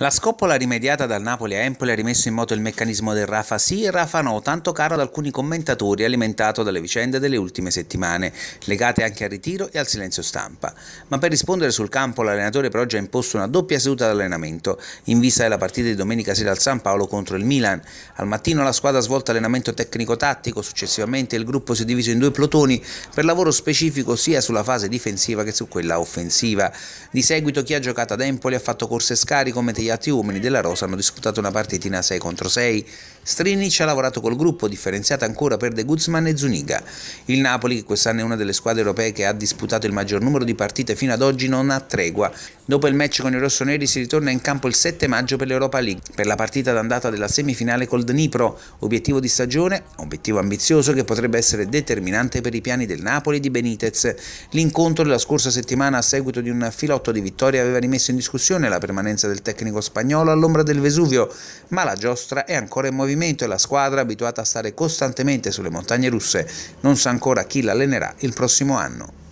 La scoppola rimediata dal Napoli a Empoli ha rimesso in moto il meccanismo del Rafa sì e Rafa no, tanto caro ad alcuni commentatori alimentato dalle vicende delle ultime settimane, legate anche al ritiro e al silenzio stampa. Ma per rispondere sul campo l'allenatore per oggi ha imposto una doppia seduta d'allenamento, in vista della partita di domenica sera al San Paolo contro il Milan. Al mattino la squadra ha svolto allenamento tecnico-tattico, successivamente il gruppo si è diviso in due plotoni per lavoro specifico sia sulla fase difensiva che su quella offensiva. Di seguito chi ha giocato ad Empoli ha fatto corse e scarico mentre svariati uomini della Rosa hanno disputato una partitina 6 contro 6. Strinic ha lavorato col gruppo, differenziata ancora per De Guzman e Zuniga. Il Napoli, che quest'anno è una delle squadre europee che ha disputato il maggior numero di partite fino ad oggi, non ha tregua. Dopo il match con i rossoneri si ritorna in campo il 7 maggio per l'Europa League, per la partita d'andata della semifinale col Dnipro, obiettivo di stagione, obiettivo ambizioso che potrebbe essere determinante per i piani del Napoli e di Benitez. L'incontro della scorsa settimana a seguito di un filotto di vittoria aveva rimesso in discussione la permanenza del tecnico spagnolo all'ombra del Vesuvio, ma la giostra è ancora in movimento e la squadra, abituata a stare costantemente sulle montagne russe, non sa ancora chi l'allenerà il prossimo anno.